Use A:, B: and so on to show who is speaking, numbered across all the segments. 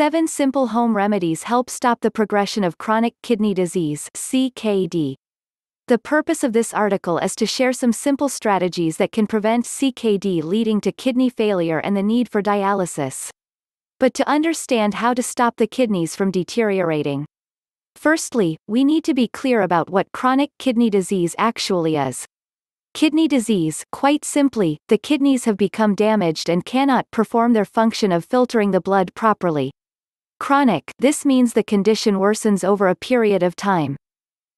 A: Seven simple home remedies help stop the progression of chronic kidney disease CKD. The purpose of this article is to share some simple strategies that can prevent CKD leading to kidney failure and the need for dialysis. But to understand how to stop the kidneys from deteriorating. Firstly, we need to be clear about what chronic kidney disease actually is. Kidney disease, quite simply, the kidneys have become damaged and cannot perform their function of filtering the blood properly. Chronic this means the condition worsens over a period of time.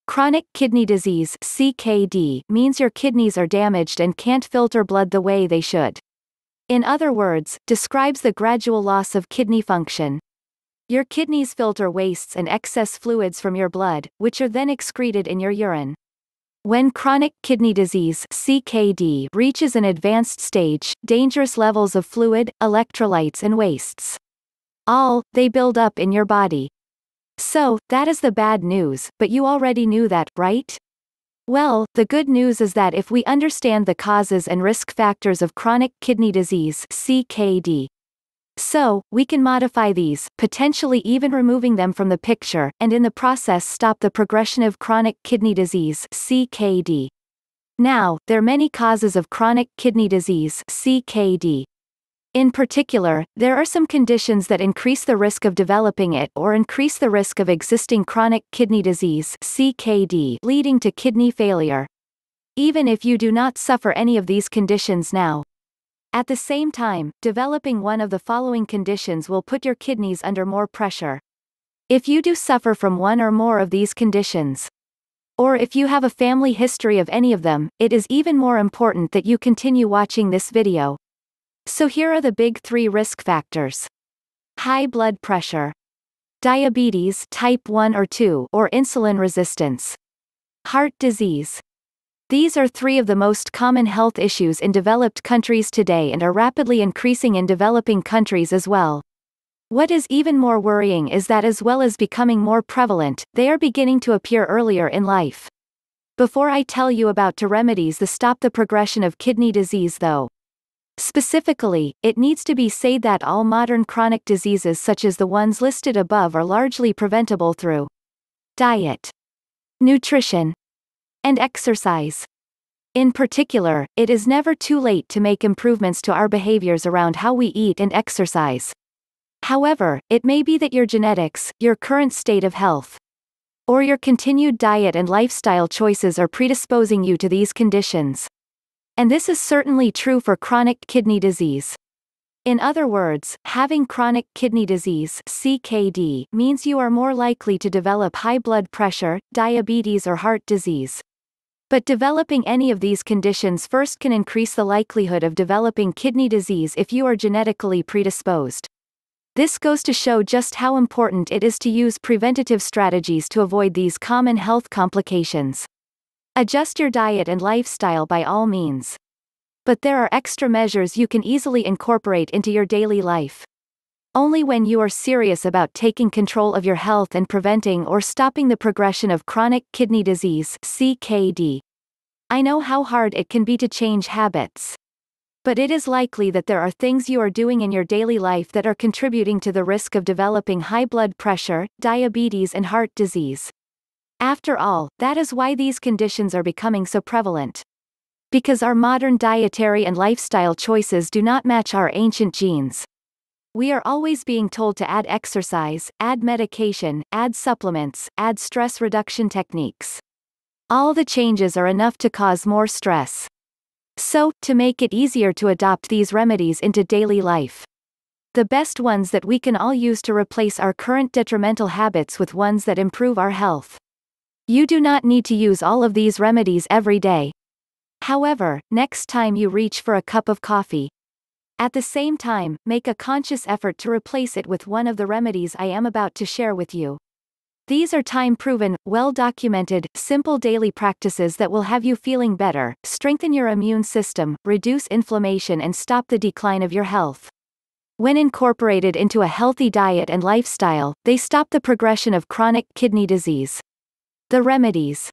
A: Chronic kidney disease CKD, means your kidneys are damaged and can't filter blood the way they should. In other words, describes the gradual loss of kidney function. Your kidneys filter wastes and excess fluids from your blood, which are then excreted in your urine. When chronic kidney disease CKD reaches an advanced stage, dangerous levels of fluid, electrolytes and wastes all, they build up in your body. So, that is the bad news, but you already knew that, right? Well, the good news is that if we understand the causes and risk factors of chronic kidney disease CKD, so, we can modify these, potentially even removing them from the picture, and in the process stop the progression of chronic kidney disease CKD. Now, there are many causes of chronic kidney disease CKD. In particular, there are some conditions that increase the risk of developing it or increase the risk of existing chronic kidney disease CKD leading to kidney failure. Even if you do not suffer any of these conditions now. At the same time, developing one of the following conditions will put your kidneys under more pressure. If you do suffer from one or more of these conditions, or if you have a family history of any of them, it is even more important that you continue watching this video. So here are the big three risk factors. High blood pressure. Diabetes type 1 or 2 or insulin resistance. Heart disease. These are three of the most common health issues in developed countries today and are rapidly increasing in developing countries as well. What is even more worrying is that as well as becoming more prevalent, they are beginning to appear earlier in life. Before I tell you about to remedies the stop the progression of kidney disease though, Specifically, it needs to be said that all modern chronic diseases such as the ones listed above are largely preventable through diet, nutrition, and exercise. In particular, it is never too late to make improvements to our behaviors around how we eat and exercise. However, it may be that your genetics, your current state of health, or your continued diet and lifestyle choices are predisposing you to these conditions. And this is certainly true for chronic kidney disease. In other words, having chronic kidney disease CKD means you are more likely to develop high blood pressure, diabetes or heart disease. But developing any of these conditions first can increase the likelihood of developing kidney disease if you are genetically predisposed. This goes to show just how important it is to use preventative strategies to avoid these common health complications. Adjust your diet and lifestyle by all means. But there are extra measures you can easily incorporate into your daily life. Only when you are serious about taking control of your health and preventing or stopping the progression of chronic kidney disease CKD. I know how hard it can be to change habits. But it is likely that there are things you are doing in your daily life that are contributing to the risk of developing high blood pressure, diabetes, and heart disease. After all, that is why these conditions are becoming so prevalent. Because our modern dietary and lifestyle choices do not match our ancient genes. We are always being told to add exercise, add medication, add supplements, add stress reduction techniques. All the changes are enough to cause more stress. So, to make it easier to adopt these remedies into daily life, the best ones that we can all use to replace our current detrimental habits with ones that improve our health. You do not need to use all of these remedies every day. However, next time you reach for a cup of coffee, at the same time, make a conscious effort to replace it with one of the remedies I am about to share with you. These are time proven, well documented, simple daily practices that will have you feeling better, strengthen your immune system, reduce inflammation, and stop the decline of your health. When incorporated into a healthy diet and lifestyle, they stop the progression of chronic kidney disease. The remedies.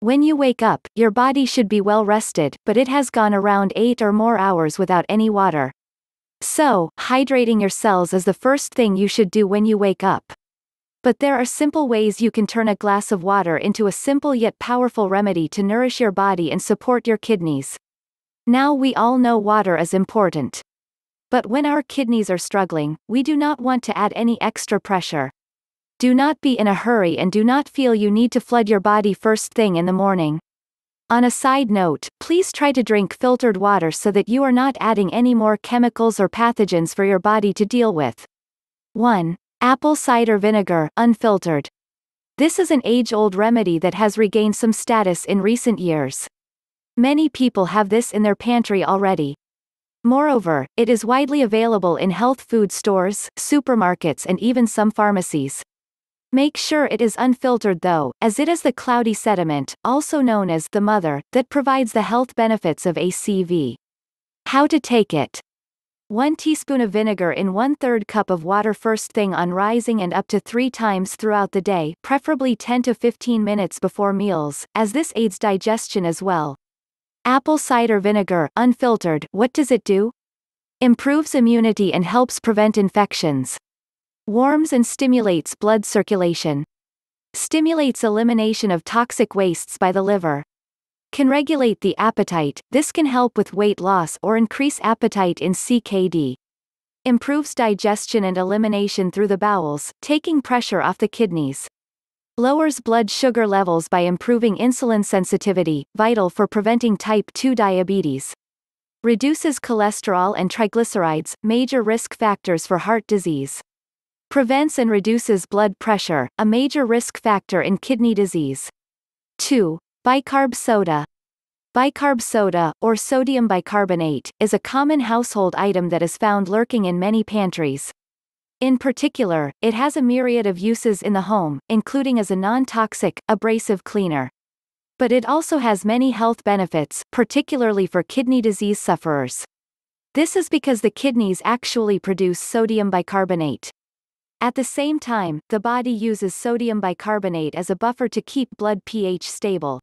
A: When you wake up, your body should be well rested, but it has gone around 8 or more hours without any water. So, hydrating your cells is the first thing you should do when you wake up. But there are simple ways you can turn a glass of water into a simple yet powerful remedy to nourish your body and support your kidneys. Now we all know water is important. But when our kidneys are struggling, we do not want to add any extra pressure. Do not be in a hurry and do not feel you need to flood your body first thing in the morning. On a side note, please try to drink filtered water so that you are not adding any more chemicals or pathogens for your body to deal with. 1. Apple cider vinegar, unfiltered. This is an age old remedy that has regained some status in recent years. Many people have this in their pantry already. Moreover, it is widely available in health food stores, supermarkets, and even some pharmacies. Make sure it is unfiltered though, as it is the cloudy sediment, also known as the mother, that provides the health benefits of ACV. How to take it. 1 teaspoon of vinegar in 1 3rd cup of water first thing on rising and up to 3 times throughout the day, preferably 10 to 15 minutes before meals, as this aids digestion as well. Apple cider vinegar, unfiltered, what does it do? Improves immunity and helps prevent infections warms and stimulates blood circulation. Stimulates elimination of toxic wastes by the liver. Can regulate the appetite, this can help with weight loss or increase appetite in CKD. Improves digestion and elimination through the bowels, taking pressure off the kidneys. Lowers blood sugar levels by improving insulin sensitivity, vital for preventing type 2 diabetes. Reduces cholesterol and triglycerides, major risk factors for heart disease prevents and reduces blood pressure, a major risk factor in kidney disease. 2. Bicarb soda. Bicarb soda, or sodium bicarbonate, is a common household item that is found lurking in many pantries. In particular, it has a myriad of uses in the home, including as a non-toxic, abrasive cleaner. But it also has many health benefits, particularly for kidney disease sufferers. This is because the kidneys actually produce sodium bicarbonate. At the same time, the body uses sodium bicarbonate as a buffer to keep blood pH stable.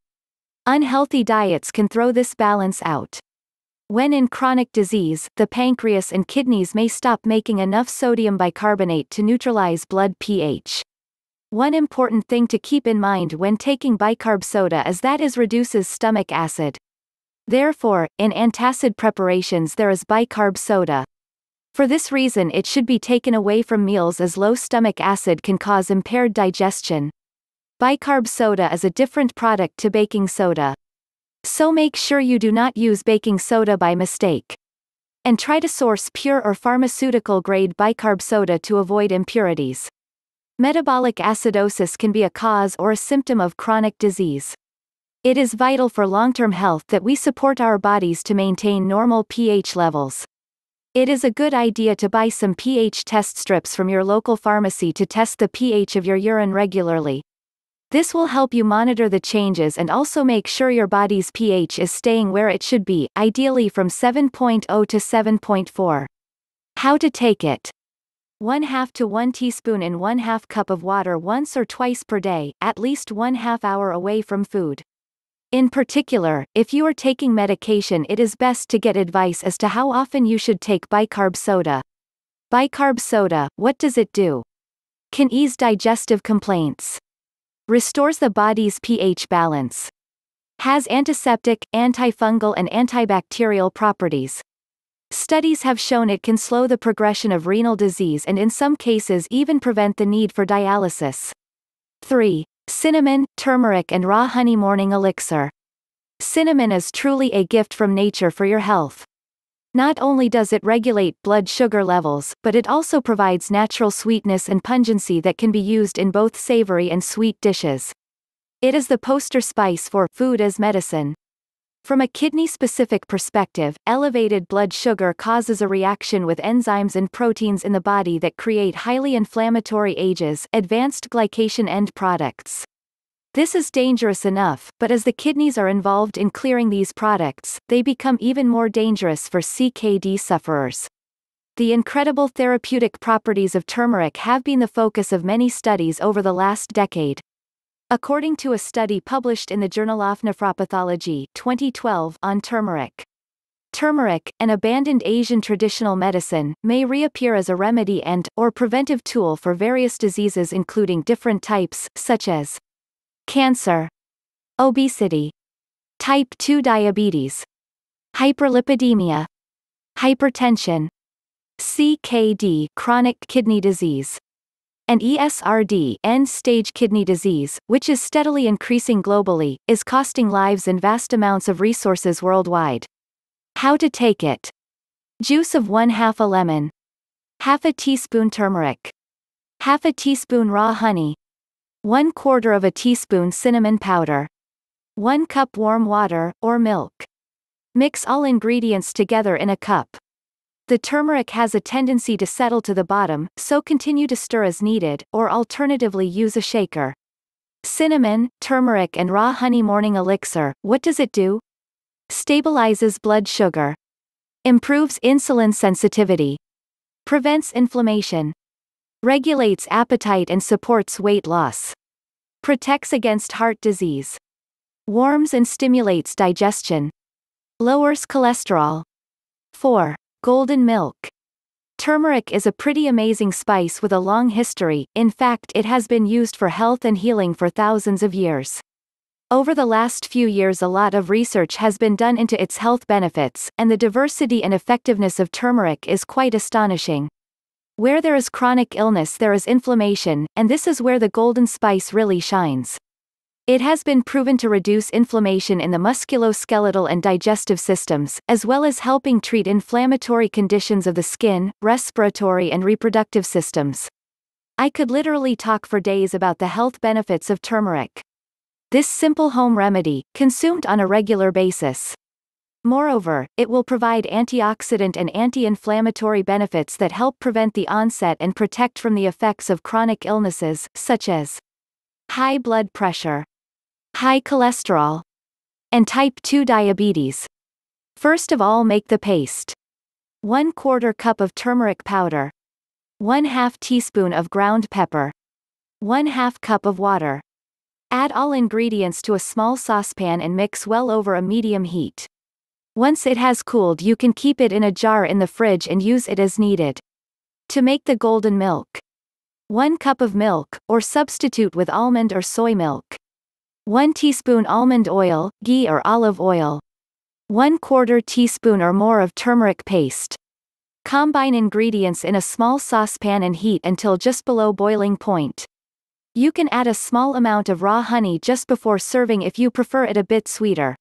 A: Unhealthy diets can throw this balance out. When in chronic disease, the pancreas and kidneys may stop making enough sodium bicarbonate to neutralize blood pH. One important thing to keep in mind when taking bicarb soda is that it reduces stomach acid. Therefore, in antacid preparations there is bicarb soda. For this reason it should be taken away from meals as low stomach acid can cause impaired digestion. Bicarb soda is a different product to baking soda. So make sure you do not use baking soda by mistake. And try to source pure or pharmaceutical grade bicarb soda to avoid impurities. Metabolic acidosis can be a cause or a symptom of chronic disease. It is vital for long term health that we support our bodies to maintain normal pH levels. It is a good idea to buy some pH test strips from your local pharmacy to test the pH of your urine regularly. This will help you monitor the changes and also make sure your body's pH is staying where it should be, ideally from 7.0 to 7.4. How to take it 1 half to 1 teaspoon in 1 half cup of water once or twice per day, at least 1 half hour away from food. In particular, if you are taking medication it is best to get advice as to how often you should take bicarb soda. Bicarb soda, what does it do? Can ease digestive complaints. Restores the body's pH balance. Has antiseptic, antifungal and antibacterial properties. Studies have shown it can slow the progression of renal disease and in some cases even prevent the need for dialysis. 3 cinnamon, turmeric and raw honey morning elixir. Cinnamon is truly a gift from nature for your health. Not only does it regulate blood sugar levels, but it also provides natural sweetness and pungency that can be used in both savory and sweet dishes. It is the poster spice for food as medicine. From a kidney-specific perspective, elevated blood sugar causes a reaction with enzymes and proteins in the body that create highly inflammatory ages advanced glycation end products. This is dangerous enough, but as the kidneys are involved in clearing these products, they become even more dangerous for CKD sufferers. The incredible therapeutic properties of turmeric have been the focus of many studies over the last decade, according to a study published in the Journal of Nephropathology 2012 on turmeric. Turmeric, an abandoned Asian traditional medicine, may reappear as a remedy and or preventive tool for various diseases including different types such as cancer, obesity, type 2 diabetes, hyperlipidemia, hypertension, CKD, chronic kidney disease, and ESRD end-stage kidney disease, which is steadily increasing globally, is costing lives and vast amounts of resources worldwide. How to take it. Juice of 1 half a lemon. Half a teaspoon turmeric. Half a teaspoon raw honey. 1 quarter of a teaspoon cinnamon powder. 1 cup warm water, or milk. Mix all ingredients together in a cup. The turmeric has a tendency to settle to the bottom, so continue to stir as needed, or alternatively use a shaker. Cinnamon, turmeric and raw honey morning elixir, what does it do? Stabilizes blood sugar. Improves insulin sensitivity. Prevents inflammation. Regulates appetite and supports weight loss. Protects against heart disease. Warms and stimulates digestion. Lowers cholesterol. 4. Golden milk. Turmeric is a pretty amazing spice with a long history, in fact it has been used for health and healing for thousands of years. Over the last few years a lot of research has been done into its health benefits, and the diversity and effectiveness of turmeric is quite astonishing. Where there is chronic illness there is inflammation, and this is where the golden spice really shines. It has been proven to reduce inflammation in the musculoskeletal and digestive systems, as well as helping treat inflammatory conditions of the skin, respiratory, and reproductive systems. I could literally talk for days about the health benefits of turmeric. This simple home remedy, consumed on a regular basis, Moreover, it will provide antioxidant and anti inflammatory benefits that help prevent the onset and protect from the effects of chronic illnesses, such as high blood pressure high cholesterol, and type 2 diabetes. First of all, make the paste. 1 quarter cup of turmeric powder, 1 half teaspoon of ground pepper, 1 half cup of water. Add all ingredients to a small saucepan and mix well over a medium heat. Once it has cooled, you can keep it in a jar in the fridge and use it as needed. To make the golden milk, 1 cup of milk, or substitute with almond or soy milk. 1 teaspoon almond oil, ghee or olive oil. 1 quarter teaspoon or more of turmeric paste. Combine ingredients in a small saucepan and heat until just below boiling point. You can add a small amount of raw honey just before serving if you prefer it a bit sweeter.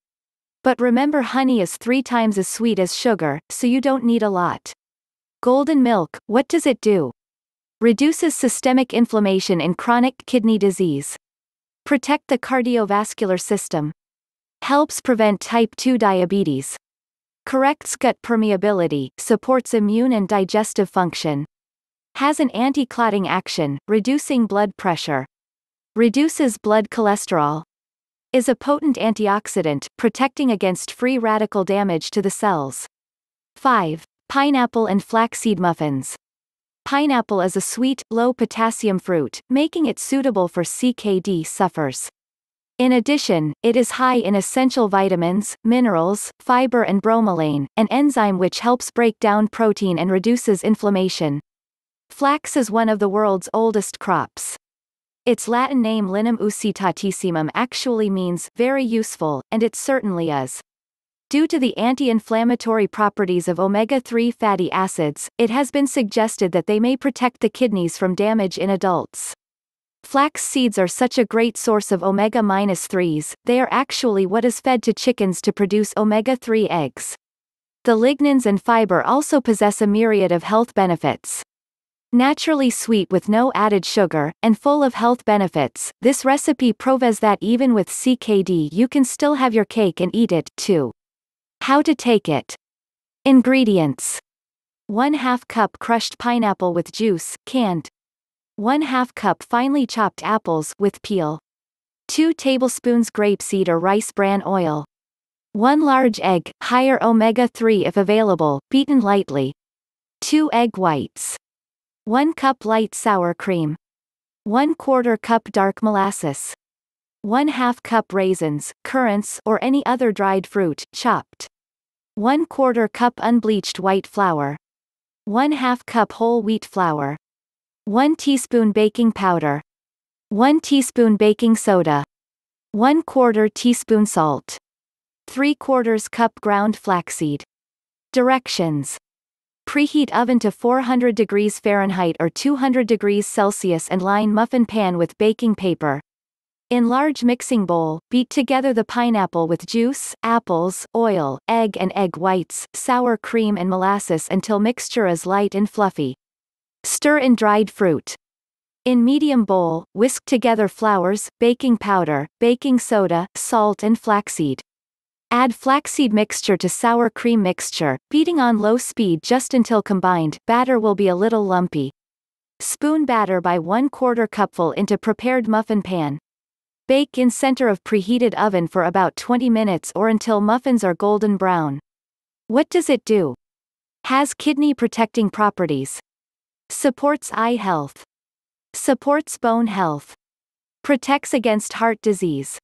A: But remember honey is three times as sweet as sugar, so you don't need a lot. Golden milk, what does it do? Reduces systemic inflammation in chronic kidney disease. Protect the cardiovascular system. Helps prevent type 2 diabetes. Corrects gut permeability, supports immune and digestive function. Has an anti clotting action, reducing blood pressure. Reduces blood cholesterol. Is a potent antioxidant, protecting against free radical damage to the cells. 5. Pineapple and flaxseed muffins. Pineapple is a sweet, low-potassium fruit, making it suitable for CKD sufferers. In addition, it is high in essential vitamins, minerals, fiber and bromelain, an enzyme which helps break down protein and reduces inflammation. Flax is one of the world's oldest crops. Its Latin name linum usitatissimum actually means very useful, and it certainly is. Due to the anti-inflammatory properties of omega-3 fatty acids, it has been suggested that they may protect the kidneys from damage in adults. Flax seeds are such a great source of omega-3s, they are actually what is fed to chickens to produce omega-3 eggs. The lignans and fiber also possess a myriad of health benefits. Naturally sweet with no added sugar, and full of health benefits, this recipe proves that even with CKD you can still have your cake and eat it, too. How to take it. Ingredients 1 half cup crushed pineapple with juice, canned. 1 half cup finely chopped apples, with peel. 2 tablespoons grapeseed or rice bran oil. 1 large egg, higher omega 3 if available, beaten lightly. 2 egg whites. 1 cup light sour cream. 1 quarter cup dark molasses. 1 half cup raisins, currants or any other dried fruit, chopped. 1 quarter cup unbleached white flour. 1 half cup whole wheat flour. 1 teaspoon baking powder. 1 teaspoon baking soda. 1 quarter teaspoon salt. 3 quarters cup ground flaxseed. Directions. Preheat oven to 400 degrees Fahrenheit or 200 degrees Celsius and line muffin pan with baking paper. In large mixing bowl, beat together the pineapple with juice, apples, oil, egg and egg whites, sour cream and molasses until mixture is light and fluffy. Stir in dried fruit. In medium bowl, whisk together flours, baking powder, baking soda, salt and flaxseed. Add flaxseed mixture to sour cream mixture, beating on low speed just until combined, batter will be a little lumpy. Spoon batter by 1 quarter cupful into prepared muffin pan. Bake in center of preheated oven for about 20 minutes or until muffins are golden brown. What does it do? Has kidney protecting properties. Supports eye health. Supports bone health. Protects against heart disease.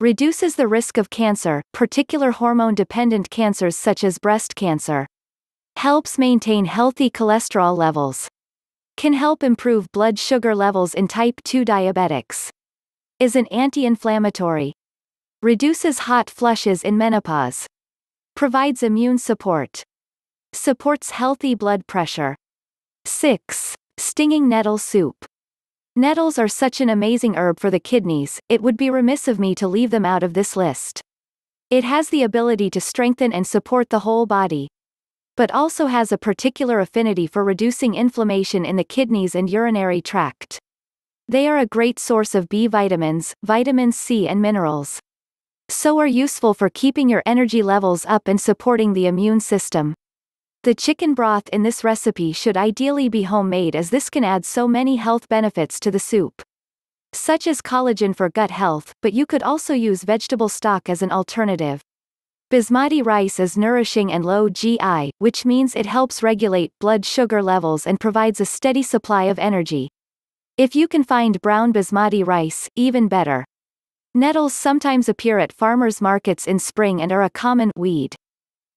A: Reduces the risk of cancer, particular hormone dependent cancers such as breast cancer. Helps maintain healthy cholesterol levels. Can help improve blood sugar levels in type 2 diabetics. Is an anti-inflammatory. Reduces hot flushes in menopause. Provides immune support. Supports healthy blood pressure. 6. Stinging nettle soup. Nettles are such an amazing herb for the kidneys, it would be remiss of me to leave them out of this list. It has the ability to strengthen and support the whole body. But also has a particular affinity for reducing inflammation in the kidneys and urinary tract. They are a great source of B vitamins, vitamin C and minerals. So are useful for keeping your energy levels up and supporting the immune system. The chicken broth in this recipe should ideally be homemade as this can add so many health benefits to the soup. Such as collagen for gut health, but you could also use vegetable stock as an alternative. Basmati rice is nourishing and low GI, which means it helps regulate blood sugar levels and provides a steady supply of energy. If you can find brown basmati rice, even better. Nettles sometimes appear at farmers' markets in spring and are a common weed.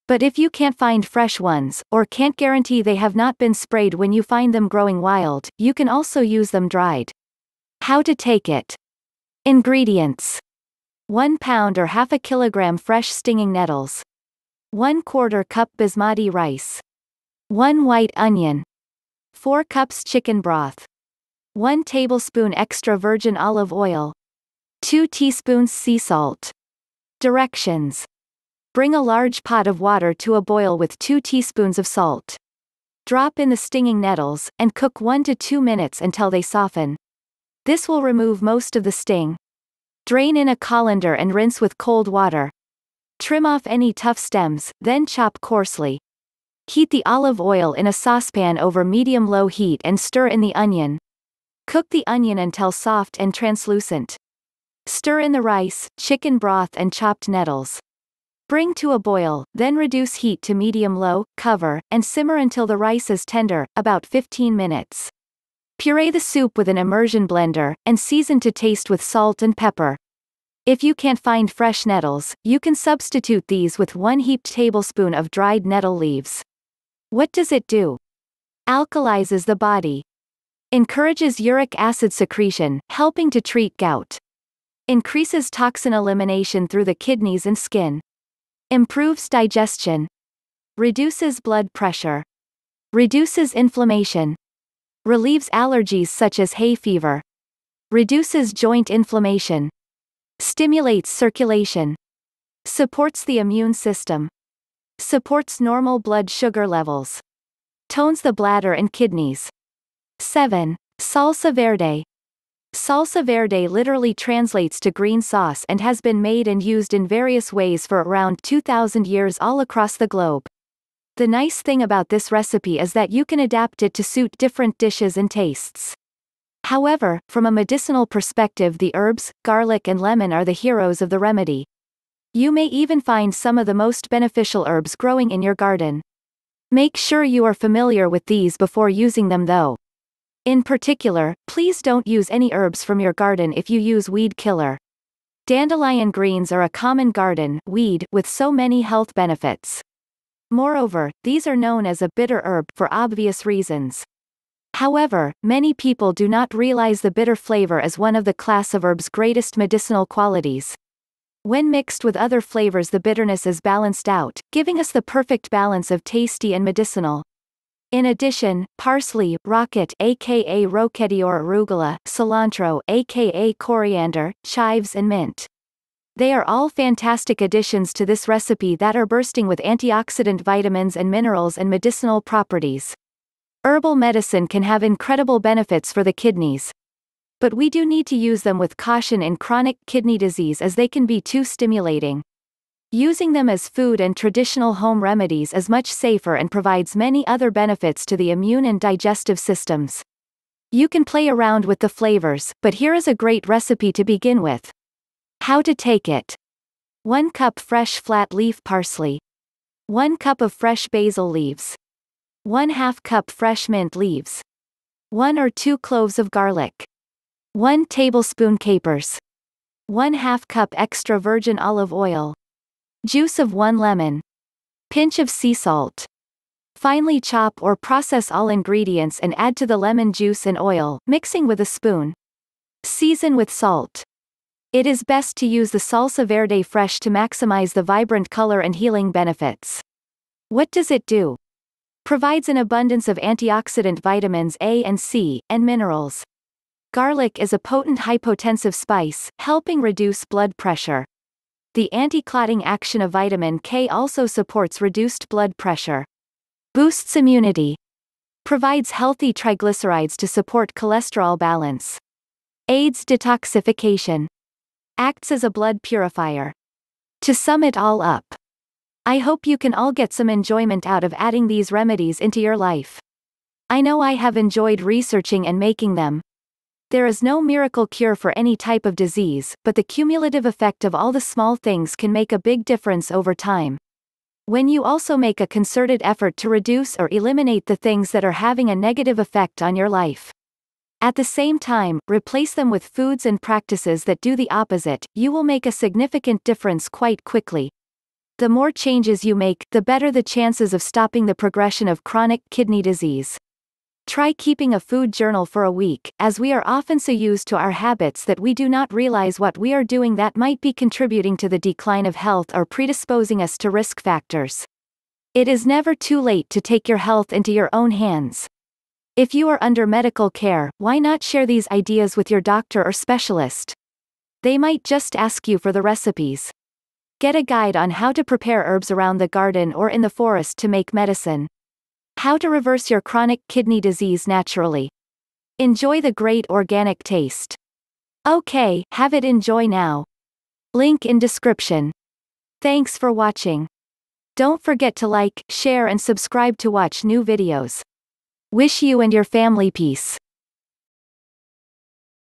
A: But if you can't find fresh ones, or can't guarantee they have not been sprayed when you find them growing wild, you can also use them dried. How to take it. Ingredients 1 pound or half a kilogram fresh stinging nettles. 1 quarter cup basmati rice. 1 white onion. 4 cups chicken broth. 1 tablespoon extra virgin olive oil, 2 teaspoons sea salt. Directions. Bring a large pot of water to a boil with 2 teaspoons of salt. Drop in the stinging nettles, and cook 1 to 2 minutes until they soften. This will remove most of the sting. Drain in a colander and rinse with cold water. Trim off any tough stems, then chop coarsely. Heat the olive oil in a saucepan over medium-low heat and stir in the onion, Cook the onion until soft and translucent. Stir in the rice, chicken broth and chopped nettles. Bring to a boil, then reduce heat to medium-low, cover, and simmer until the rice is tender, about 15 minutes. Puree the soup with an immersion blender, and season to taste with salt and pepper. If you can't find fresh nettles, you can substitute these with one heaped tablespoon of dried nettle leaves. What does it do? Alkalizes the body. Encourages uric acid secretion, helping to treat gout. Increases toxin elimination through the kidneys and skin. Improves digestion. Reduces blood pressure. Reduces inflammation. Relieves allergies such as hay fever. Reduces joint inflammation. Stimulates circulation. Supports the immune system. Supports normal blood sugar levels. Tones the bladder and kidneys. 7. Salsa verde. Salsa verde literally translates to green sauce and has been made and used in various ways for around 2,000 years all across the globe. The nice thing about this recipe is that you can adapt it to suit different dishes and tastes. However, from a medicinal perspective, the herbs, garlic, and lemon are the heroes of the remedy. You may even find some of the most beneficial herbs growing in your garden. Make sure you are familiar with these before using them though. In particular, please don't use any herbs from your garden if you use weed killer. Dandelion greens are a common garden weed with so many health benefits. Moreover, these are known as a bitter herb for obvious reasons. However, many people do not realize the bitter flavor is one of the class of herbs' greatest medicinal qualities. When mixed with other flavors the bitterness is balanced out, giving us the perfect balance of tasty and medicinal. In addition, parsley, rocket aka roquette or arugula, cilantro aka coriander, chives and mint. They are all fantastic additions to this recipe that are bursting with antioxidant vitamins and minerals and medicinal properties. Herbal medicine can have incredible benefits for the kidneys. But we do need to use them with caution in chronic kidney disease as they can be too stimulating. Using them as food and traditional home remedies is much safer and provides many other benefits to the immune and digestive systems. You can play around with the flavors, but here is a great recipe to begin with. How to take it 1 cup fresh flat leaf parsley, 1 cup of fresh basil leaves, 1 half cup fresh mint leaves, 1 or 2 cloves of garlic, 1 tablespoon capers, 1 half cup extra virgin olive oil. Juice of 1 lemon. Pinch of sea salt. Finely chop or process all ingredients and add to the lemon juice and oil, mixing with a spoon. Season with salt. It is best to use the salsa verde fresh to maximize the vibrant color and healing benefits. What does it do? Provides an abundance of antioxidant vitamins A and C, and minerals. Garlic is a potent hypotensive spice, helping reduce blood pressure. The anti-clotting action of vitamin K also supports reduced blood pressure, boosts immunity, provides healthy triglycerides to support cholesterol balance, aids detoxification, acts as a blood purifier. To sum it all up, I hope you can all get some enjoyment out of adding these remedies into your life. I know I have enjoyed researching and making them, there is no miracle cure for any type of disease, but the cumulative effect of all the small things can make a big difference over time. When you also make a concerted effort to reduce or eliminate the things that are having a negative effect on your life. At the same time, replace them with foods and practices that do the opposite, you will make a significant difference quite quickly. The more changes you make, the better the chances of stopping the progression of chronic kidney disease. Try keeping a food journal for a week, as we are often so used to our habits that we do not realize what we are doing that might be contributing to the decline of health or predisposing us to risk factors. It is never too late to take your health into your own hands. If you are under medical care, why not share these ideas with your doctor or specialist? They might just ask you for the recipes. Get a guide on how to prepare herbs around the garden or in the forest to make medicine. How to reverse your chronic kidney disease naturally. Enjoy the great organic taste. Okay, have it enjoy now. Link in description. Thanks for watching. Don't forget to like, share and subscribe to watch new videos. Wish you and your family peace.